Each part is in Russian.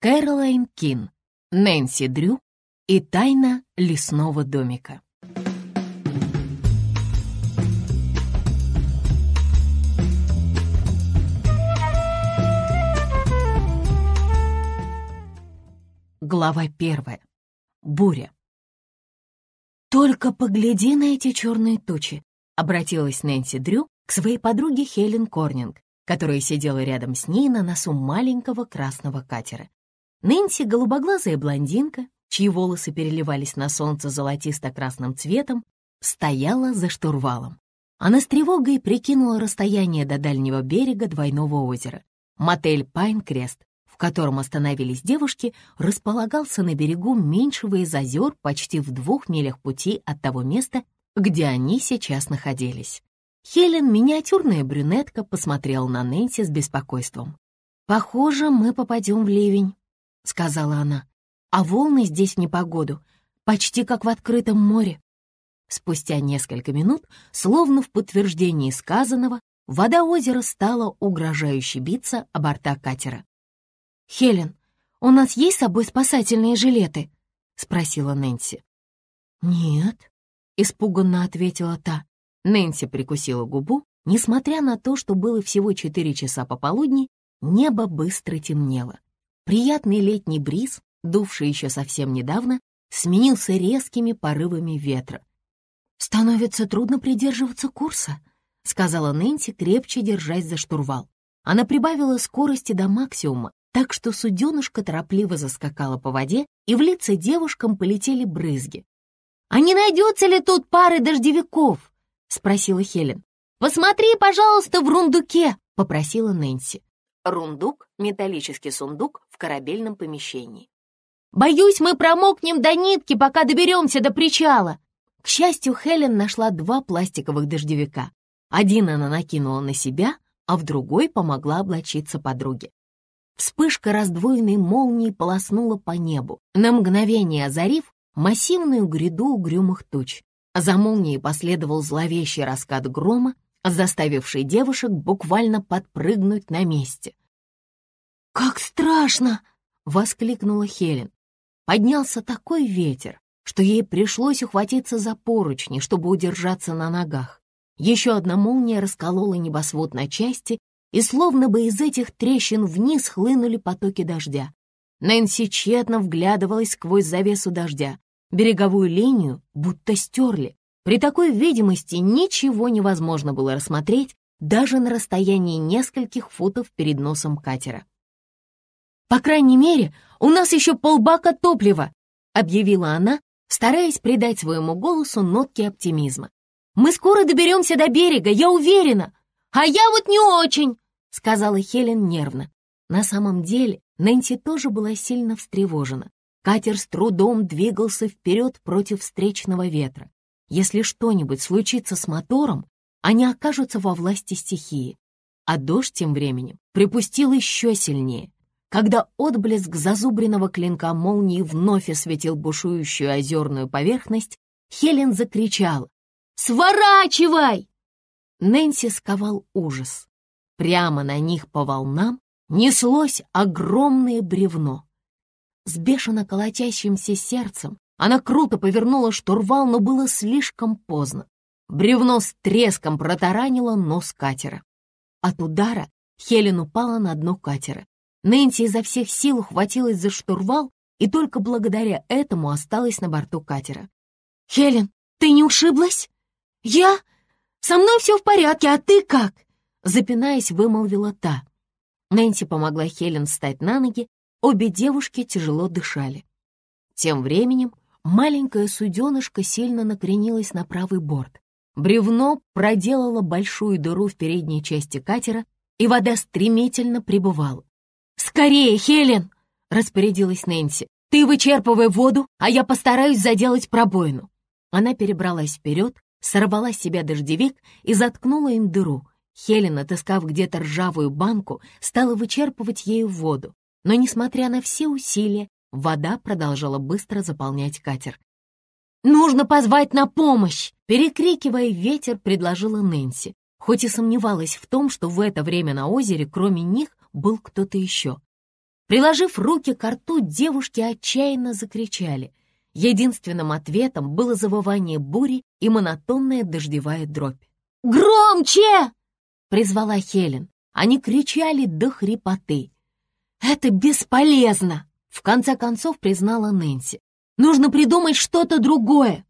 Кэролайн Кин, Нэнси Дрю и «Тайна лесного домика». Глава первая. Буря. «Только погляди на эти черные тучи», — обратилась Нэнси Дрю к своей подруге Хелен Корнинг, которая сидела рядом с ней на носу маленького красного катера. Нэнси — голубоглазая блондинка, чьи волосы переливались на солнце золотисто-красным цветом, стояла за штурвалом. Она с тревогой прикинула расстояние до дальнего берега двойного озера. Мотель Пайнкрест, в котором остановились девушки, располагался на берегу меньшего из озер почти в двух милях пути от того места, где они сейчас находились. Хелен, миниатюрная брюнетка, посмотрела на Нэнси с беспокойством. «Похоже, мы попадем в ливень», сказала она. «А волны здесь в непогоду, почти как в открытом море». Спустя несколько минут, словно в подтверждении сказанного, вода озера стала угрожающе биться о борта катера. «Хелен, у нас есть с собой спасательные жилеты?» — спросила Нэнси. «Нет», — испуганно ответила та. Нэнси прикусила губу. Несмотря на то, что было всего четыре часа пополудни, небо быстро темнело. Приятный летний бриз, дувший еще совсем недавно, сменился резкими порывами ветра. «Становится трудно придерживаться курса», — сказала Нэнси, крепче держась за штурвал. Она прибавила скорости до максимума, так что суденушка торопливо заскакала по воде, и в лица девушкам полетели брызги. «А не найдется ли тут пары дождевиков?» — спросила Хелен. «Посмотри, пожалуйста, в рундуке!» — попросила Нэнси. Рундук — металлический сундук в корабельном помещении. «Боюсь, мы промокнем до нитки, пока доберемся до причала!» К счастью, Хелен нашла два пластиковых дождевика. Один она накинула на себя, а в другой помогла облачиться подруге. Вспышка раздвоенной молнии полоснула по небу, на мгновение озарив массивную гряду угрюмых туч. За молнией последовал зловещий раскат грома, заставивший девушек буквально подпрыгнуть на месте. «Как страшно!» — воскликнула Хелен. Поднялся такой ветер, что ей пришлось ухватиться за поручни, чтобы удержаться на ногах. Еще одна молния расколола небосвод на части, и словно бы из этих трещин вниз хлынули потоки дождя. Нэнси тщетно вглядывалась сквозь завесу дождя. Береговую линию будто стерли. При такой видимости ничего невозможно было рассмотреть даже на расстоянии нескольких футов перед носом катера. «По крайней мере, у нас еще полбака топлива!» — объявила она, стараясь придать своему голосу нотки оптимизма. «Мы скоро доберемся до берега, я уверена!» «А я вот не очень!» — сказала Хелен нервно. На самом деле Нэнси тоже была сильно встревожена. Катер с трудом двигался вперед против встречного ветра. Если что-нибудь случится с мотором, они окажутся во власти стихии. А дождь тем временем припустил еще сильнее. Когда отблеск зазубренного клинка молнии вновь осветил бушующую озерную поверхность, Хелен закричала «Сворачивай!». Нэнси сковал ужас. Прямо на них по волнам неслось огромное бревно. С бешено колотящимся сердцем она круто повернула штурвал, но было слишком поздно. Бревно с треском протаранило нос катера. От удара Хелен упала на дно катера. Нэнси изо всех сил ухватилась за штурвал и только благодаря этому осталась на борту катера. «Хелен, ты не ушиблась?» «Я? Со мной все в порядке, а ты как?» Запинаясь, вымолвила та. Нэнси помогла Хелен встать на ноги, обе девушки тяжело дышали. Тем временем Маленькая суденышка сильно накренилась на правый борт. Бревно проделало большую дыру в передней части катера, и вода стремительно прибывала. «Скорее, Хелен!» — распорядилась Нэнси. «Ты вычерпывай воду, а я постараюсь заделать пробоину». Она перебралась вперед, сорвала с себя дождевик и заткнула им дыру. Хелен, отыскав где-то ржавую банку, стала вычерпывать ею воду. Но, несмотря на все усилия, Вода продолжала быстро заполнять катер. «Нужно позвать на помощь!» Перекрикивая ветер, предложила Нэнси, хоть и сомневалась в том, что в это время на озере кроме них был кто-то еще. Приложив руки к рту, девушки отчаянно закричали. Единственным ответом было завывание бури и монотонная дождевая дробь. «Громче!» — призвала Хелен. Они кричали до хрипоты. «Это бесполезно!» В конце концов признала Нэнси. «Нужно придумать что-то другое!»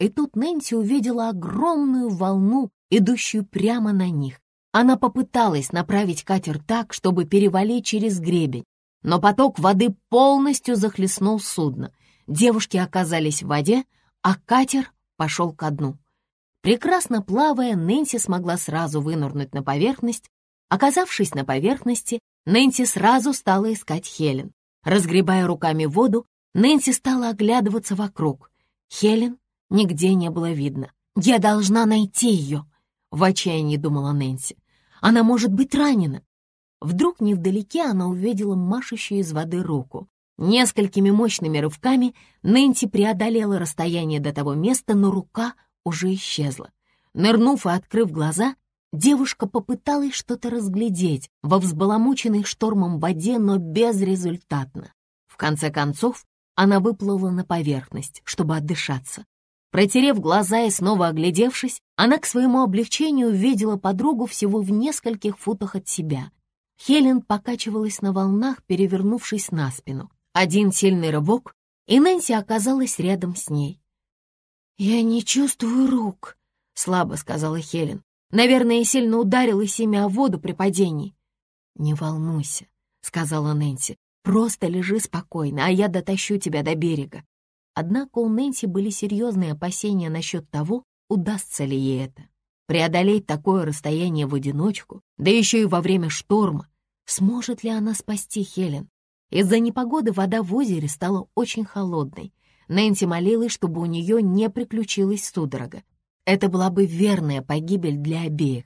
И тут Нэнси увидела огромную волну, идущую прямо на них. Она попыталась направить катер так, чтобы перевалить через гребень, но поток воды полностью захлестнул судно. Девушки оказались в воде, а катер пошел ко дну. Прекрасно плавая, Нэнси смогла сразу вынырнуть на поверхность. Оказавшись на поверхности, Нэнси сразу стала искать Хелен. Разгребая руками воду, Нэнси стала оглядываться вокруг. Хелен нигде не было видно. «Я должна найти ее!» — в отчаянии думала Нэнси. «Она может быть ранена!» Вдруг невдалеке она увидела машущую из воды руку. Несколькими мощными рывками Нэнси преодолела расстояние до того места, но рука уже исчезла. Нырнув и открыв глаза, Девушка попыталась что-то разглядеть во взбаламученной штормом воде, но безрезультатно. В конце концов, она выплыла на поверхность, чтобы отдышаться. Протерев глаза и снова оглядевшись, она к своему облегчению увидела подругу всего в нескольких футах от себя. Хелен покачивалась на волнах, перевернувшись на спину. Один сильный рывок, и Нэнси оказалась рядом с ней. «Я не чувствую рук», — слабо сказала Хелен. Наверное, сильно ударилось ими о воду при падении. «Не волнуйся», — сказала Нэнси. «Просто лежи спокойно, а я дотащу тебя до берега». Однако у Нэнси были серьезные опасения насчет того, удастся ли ей это. Преодолеть такое расстояние в одиночку, да еще и во время шторма. Сможет ли она спасти Хелен? Из-за непогоды вода в озере стала очень холодной. Нэнси молилась, чтобы у нее не приключилась судорога. Это была бы верная погибель для обеих.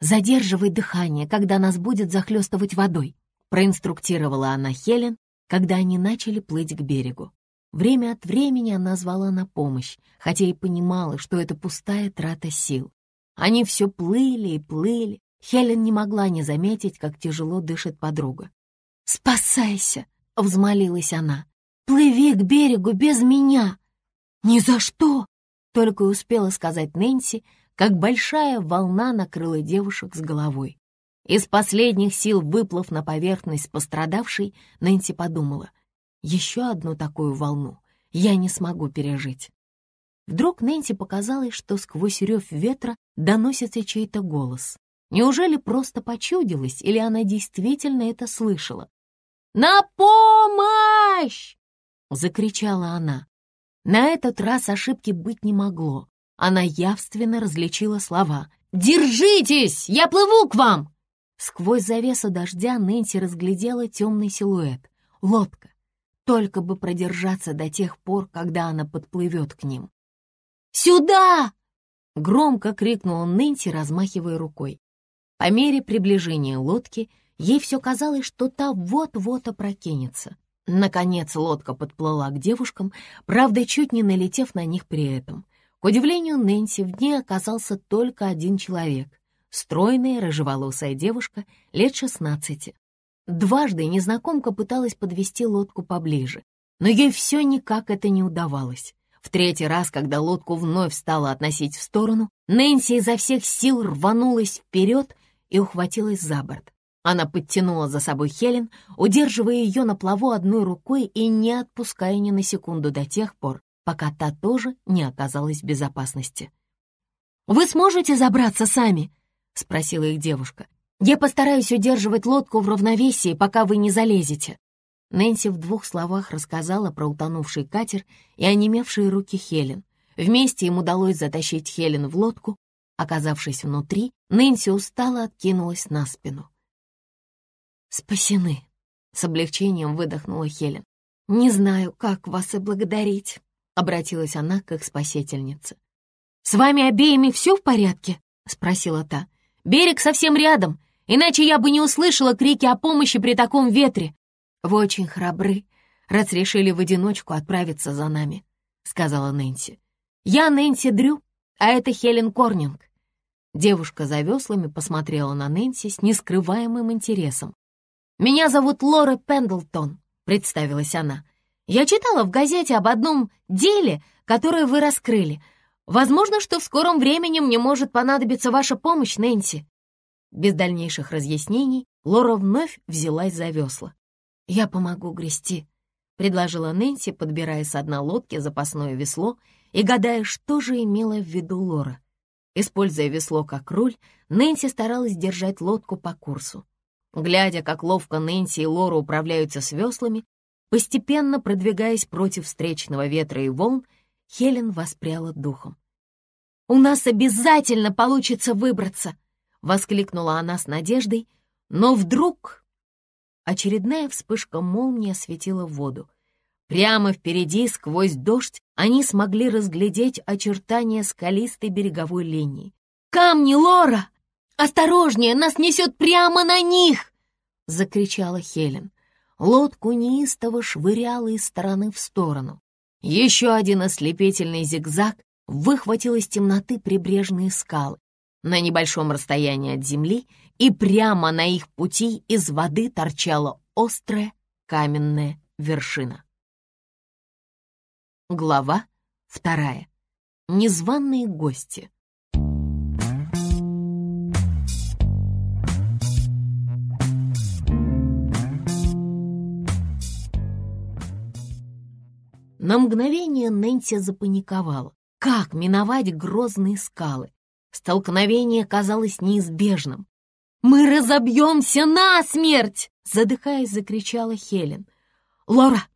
«Задерживай дыхание, когда нас будет захлестывать водой», проинструктировала она Хелен, когда они начали плыть к берегу. Время от времени она звала на помощь, хотя и понимала, что это пустая трата сил. Они все плыли и плыли. Хелен не могла не заметить, как тяжело дышит подруга. «Спасайся!» — взмолилась она. «Плыви к берегу без меня!» «Ни за что!» Только и успела сказать Нэнси, как большая волна накрыла девушек с головой. Из последних сил, выплыв на поверхность пострадавшей, Нэнси подумала, «Еще одну такую волну я не смогу пережить». Вдруг Нэнси показалось, что сквозь рев ветра доносится чей-то голос. Неужели просто почудилось, или она действительно это слышала? «На помощь!» — закричала она. На этот раз ошибки быть не могло. Она явственно различила слова. «Держитесь! Я плыву к вам!» Сквозь завесу дождя Нэнси разглядела темный силуэт. Лодка. Только бы продержаться до тех пор, когда она подплывет к ним. «Сюда!» — громко крикнула Нэнси, размахивая рукой. По мере приближения лодки ей все казалось, что та вот-вот опрокинется. Наконец лодка подплыла к девушкам, правда, чуть не налетев на них при этом. К удивлению Нэнси в дне оказался только один человек — стройная рыжеволосая девушка лет шестнадцати. Дважды незнакомка пыталась подвести лодку поближе, но ей все никак это не удавалось. В третий раз, когда лодку вновь стала относить в сторону, Нэнси изо всех сил рванулась вперед и ухватилась за борт. Она подтянула за собой Хелен, удерживая ее на плаву одной рукой и не отпуская ни на секунду до тех пор, пока та тоже не оказалась в безопасности. «Вы сможете забраться сами?» — спросила их девушка. «Я постараюсь удерживать лодку в равновесии, пока вы не залезете». Нэнси в двух словах рассказала про утонувший катер и онемевшие руки Хелен. Вместе им удалось затащить Хелен в лодку. Оказавшись внутри, Нэнси устало откинулась на спину спасены», — с облегчением выдохнула Хелен. «Не знаю, как вас и благодарить», — обратилась она к их спасительнице. «С вами обеими все в порядке?» — спросила та. «Берег совсем рядом, иначе я бы не услышала крики о помощи при таком ветре». «Вы очень храбры, раз решили в одиночку отправиться за нами», — сказала Нэнси. «Я Нэнси Дрю, а это Хелен Корнинг». Девушка за веслами посмотрела на Нэнси с нескрываемым интересом. «Меня зовут Лора Пендлтон», — представилась она. «Я читала в газете об одном деле, которое вы раскрыли. Возможно, что в скором времени мне может понадобиться ваша помощь, Нэнси». Без дальнейших разъяснений Лора вновь взялась за весла. «Я помогу грести», — предложила Нэнси, подбирая с дна лодки запасное весло и гадая, что же имела в виду Лора. Используя весло как руль, Нэнси старалась держать лодку по курсу. Глядя, как ловко Нэнси и Лора управляются с веслами, постепенно продвигаясь против встречного ветра и волн, Хелен воспряла духом. «У нас обязательно получится выбраться!» — воскликнула она с надеждой, но вдруг... Очередная вспышка молнии осветила воду. Прямо впереди, сквозь дождь, они смогли разглядеть очертания скалистой береговой линии. «Камни, Лора!» «Осторожнее! Нас несет прямо на них!» — закричала Хелен. Лодку неистово швыряла из стороны в сторону. Еще один ослепительный зигзаг выхватил из темноты прибрежные скалы на небольшом расстоянии от земли, и прямо на их пути из воды торчала острая каменная вершина. Глава вторая. Незваные гости. На мгновение Нэнси запаниковала. Как миновать грозные скалы? Столкновение казалось неизбежным. «Мы разобьемся насмерть!» Задыхаясь, закричала Хелен. «Лора,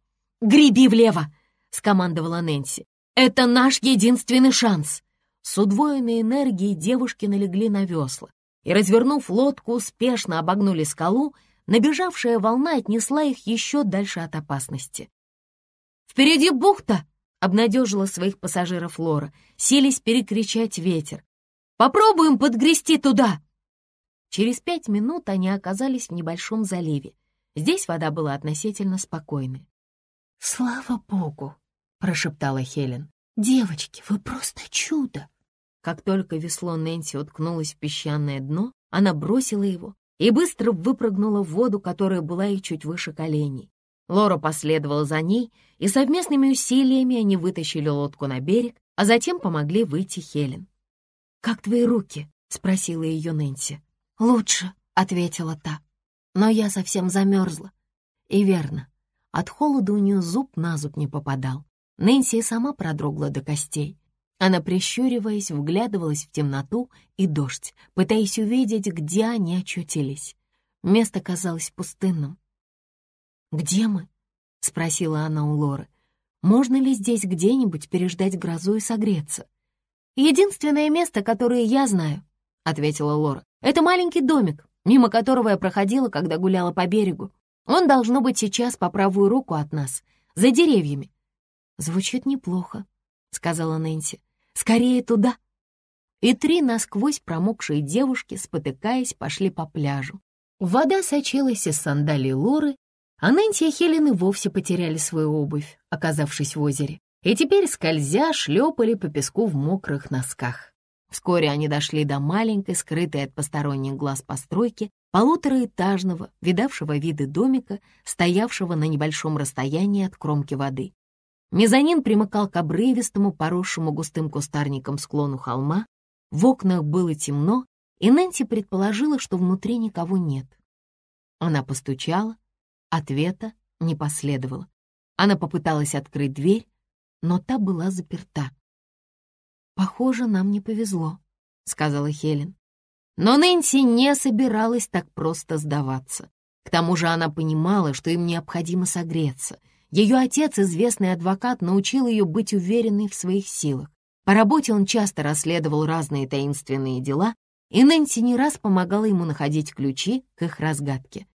греби влево!» — скомандовала Нэнси. «Это наш единственный шанс!» С удвоенной энергией девушки налегли на весла и, развернув лодку, успешно обогнули скалу, набежавшая волна отнесла их еще дальше от опасности. «Впереди бухта!» — обнадежила своих пассажиров Лора. Селись перекричать ветер. «Попробуем подгрести туда!» Через пять минут они оказались в небольшом заливе. Здесь вода была относительно спокойной. «Слава богу!» — прошептала Хелен. «Девочки, вы просто чудо!» Как только весло Нэнси уткнулось в песчаное дно, она бросила его и быстро выпрыгнула в воду, которая была и чуть выше коленей. Лора последовала за ней, и совместными усилиями они вытащили лодку на берег, а затем помогли выйти Хелен. «Как твои руки?» — спросила ее Нэнси. «Лучше», — ответила та. «Но я совсем замерзла». И верно, от холода у нее зуб на зуб не попадал. Нэнси и сама продрогла до костей. Она, прищуриваясь, вглядывалась в темноту и дождь, пытаясь увидеть, где они очутились. Место казалось пустынным. «Где мы?» — спросила она у Лоры. «Можно ли здесь где-нибудь переждать грозу и согреться?» «Единственное место, которое я знаю», — ответила Лора. «Это маленький домик, мимо которого я проходила, когда гуляла по берегу. Он должно быть сейчас по правую руку от нас, за деревьями». «Звучит неплохо», — сказала Нэнси. «Скорее туда». И три насквозь промокшие девушки, спотыкаясь, пошли по пляжу. Вода сочилась из сандалий Лоры а Нэнси и Хелен и вовсе потеряли свою обувь, оказавшись в озере, и теперь, скользя, шлепали по песку в мокрых носках. Вскоре они дошли до маленькой, скрытой от посторонних глаз постройки, полутораэтажного, видавшего виды домика, стоявшего на небольшом расстоянии от кромки воды. Мезонин примыкал к обрывистому, поросшему густым кустарником склону холма. В окнах было темно, и Нэнси предположила, что внутри никого нет. Она постучала, Ответа не последовало. Она попыталась открыть дверь, но та была заперта. «Похоже, нам не повезло», — сказала Хелен. Но Нэнси не собиралась так просто сдаваться. К тому же она понимала, что им необходимо согреться. Ее отец, известный адвокат, научил ее быть уверенной в своих силах. По работе он часто расследовал разные таинственные дела, и Нэнси не раз помогала ему находить ключи к их разгадке.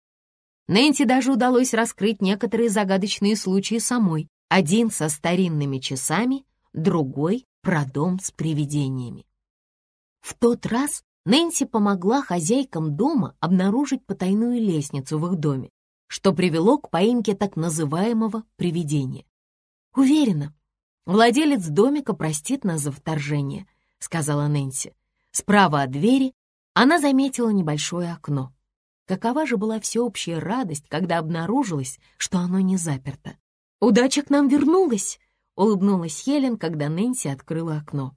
Нэнси даже удалось раскрыть некоторые загадочные случаи самой. Один со старинными часами, другой про дом с привидениями. В тот раз Нэнси помогла хозяйкам дома обнаружить потайную лестницу в их доме, что привело к поимке так называемого привидения. «Уверена, владелец домика простит нас за вторжение», — сказала Нэнси. Справа от двери она заметила небольшое окно. Какова же была всеобщая радость, когда обнаружилось, что оно не заперто. «Удача к нам вернулась!» — улыбнулась Хелен, когда Нэнси открыла окно.